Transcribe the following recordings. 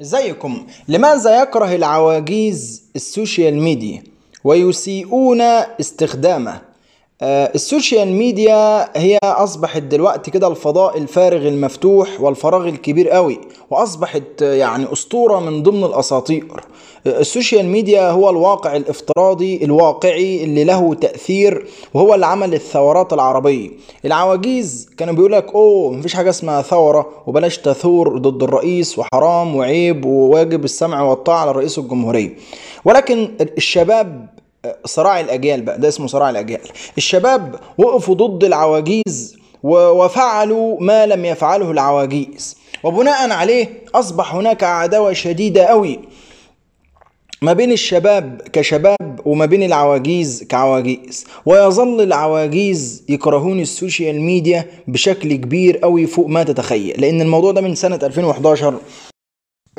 ازيكم لماذا يكره العواجيز السوشيال ميديا ويسيئون استخدامه آه، السوشيال ميديا هي اصبحت دلوقتي كده الفضاء الفارغ المفتوح والفراغ الكبير قوي واصبحت يعني اسطوره من ضمن الاساطير آه، السوشيال ميديا هو الواقع الافتراضي الواقعي اللي له تاثير وهو اللي عمل الثورات العربيه العواجيز كانوا بيقول لك اوه مفيش حاجه اسمها ثوره وبلاش تثور ضد الرئيس وحرام وعيب وواجب السمع والطاعه لرئيس الجمهوريه ولكن الشباب صراع الاجيال بقى ده اسمه صراع الاجيال الشباب وقفوا ضد العواجيز وفعلوا ما لم يفعله العواجيز وبناء عليه اصبح هناك عداوه شديده قوي ما بين الشباب كشباب وما بين العواجيز كعواجيز ويظل العواجيز يكرهون السوشيال ميديا بشكل كبير قوي فوق ما تتخيل لان الموضوع ده من سنه 2011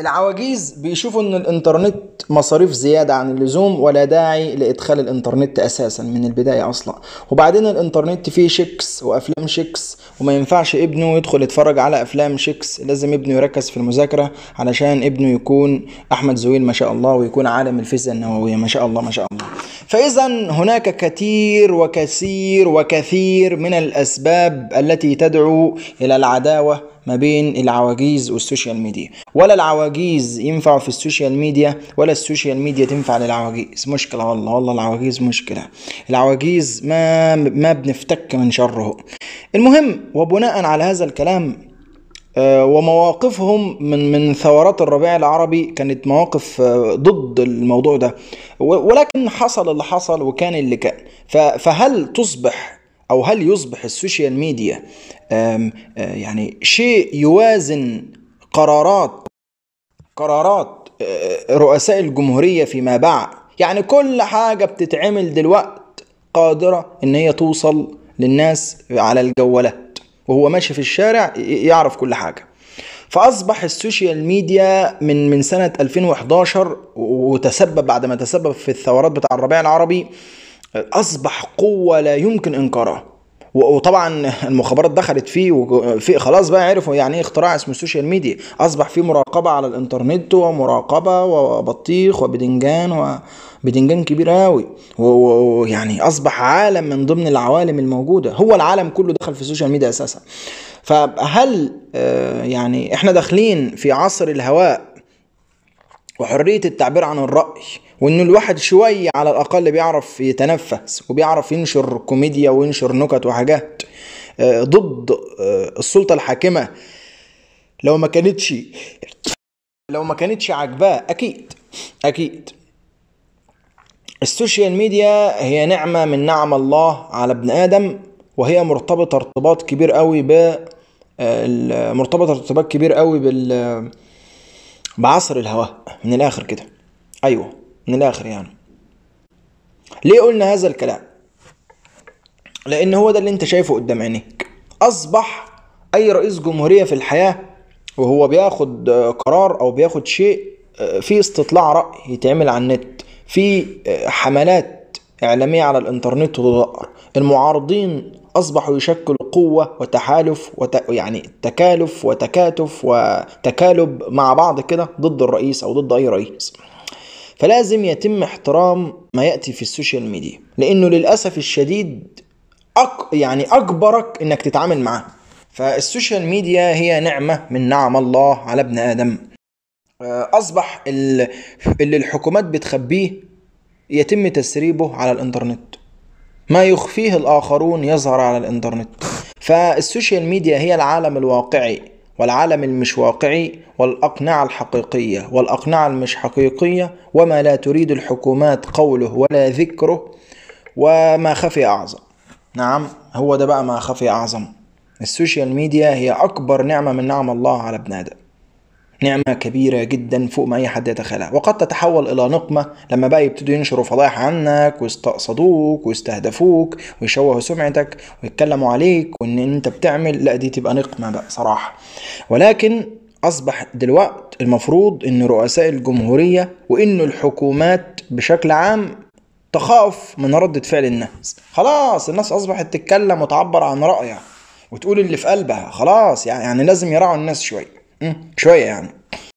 العواجيز بيشوفوا ان الانترنت مصاريف زيادة عن اللزوم ولا داعي لادخال الانترنت اساسا من البداية اصلا وبعدين الانترنت فيه شيكس وافلام شيكس وما ينفعش ابنه يدخل يتفرج على افلام شيكس لازم ابنه يركز في المذاكرة علشان ابنه يكون احمد زويل ما شاء الله ويكون عالم الفيزياء النووية ما شاء الله ما شاء الله فإذا هناك كثير وكثير وكثير من الأسباب التي تدعو إلى العداوة ما بين العواجيز والسوشيال ميديا ولا العواجيز ينفعوا في السوشيال ميديا ولا السوشيال ميديا تنفع للعواجيز مشكلة والله والله العواجيز مشكلة العواجيز ما ما بنفتك من شرهم المهم وبناء على هذا الكلام آه، ومواقفهم من من ثورات الربيع العربي كانت مواقف آه، ضد الموضوع ده ولكن حصل اللي حصل وكان اللي كان فهل تصبح او هل يصبح السوشيال ميديا آه، يعني شيء يوازن قرارات قرارات رؤساء الجمهوريه فيما بعد يعني كل حاجه بتتعمل دلوقت قادره ان هي توصل للناس على الجوالات وهو ماشي في الشارع يعرف كل حاجه فاصبح السوشيال ميديا من من سنه 2011 وتسبب بعد ما تسبب في الثورات بتاع الربيع العربي اصبح قوه لا يمكن انكارها وطبعا المخابرات دخلت فيه وفي خلاص بقى عرفوا يعني ايه اختراع اسمه السوشيال ميديا اصبح في مراقبه على الانترنت ومراقبه وبطيخ وبدنجان وبدنجان كبير قوي ويعني اصبح عالم من ضمن العوالم الموجوده هو العالم كله دخل في السوشيال ميديا اساسا فهل آه، يعني احنا داخلين في عصر الهواء وحرية التعبير عن الرأي وإن الواحد شوية على الأقل بيعرف يتنفس وبيعرف ينشر كوميديا وينشر نكت وحاجات آه، ضد آه، السلطة الحاكمة لو ما كانتش لو ما كانتش عاجباه أكيد أكيد السوشيال ميديا هي نعمة من نعم الله على ابن آدم وهي مرتبطة ارتباط كبير قوي ب آه، مرتبطة ارتباط كبير قوي بال بعصر الهواء من الاخر كده ايوه من الاخر يعني ليه قلنا هذا الكلام لان هو ده اللي انت شايفه قدام عينيك اصبح اي رئيس جمهوريه في الحياه وهو بياخد قرار او بياخد شيء في استطلاع راي يتعمل على النت في حملات اعلاميه على الانترنت تدار المعارضين أصبحوا يشكلوا قوة وتحالف وت... يعني تكالف وتكاتف وتكالب مع بعض كده ضد الرئيس أو ضد أي رئيس فلازم يتم احترام ما يأتي في السوشيال ميديا لأنه للأسف الشديد أك... يعني أجبرك إنك تتعامل معاه فالسوشيال ميديا هي نعمة من نعم الله على ابن آدم آه، أصبح اللي الحكومات بتخبيه يتم تسريبه على الإنترنت ما يخفيه الآخرون يظهر على الإنترنت فالسوشيال ميديا هي العالم الواقعي والعالم المش واقعي والأقنعة الحقيقية والأقنعة المش حقيقية وما لا تريد الحكومات قوله ولا ذكره وما خفي أعظم نعم هو ده بقى ما خفي أعظم السوشيال ميديا هي أكبر نعمة من نعم الله على ابن آدم نعمة كبيرة جدا فوق ما أي حد يتخيلها وقد تتحول إلى نقمة لما بقى يبتدوا ينشروا فضايح عنك ويستقصدوك ويستهدفوك ويشوهوا سمعتك ويتكلموا عليك وإن أنت بتعمل لا دي تبقى نقمة بقى صراحة ولكن أصبح دلوقت المفروض إن رؤساء الجمهورية وإن الحكومات بشكل عام تخاف من ردة فعل الناس خلاص الناس أصبحت تتكلم وتعبر عن رأيها وتقول اللي في قلبها خلاص يعني لازم يراعوا الناس شوية 嗯，抽烟。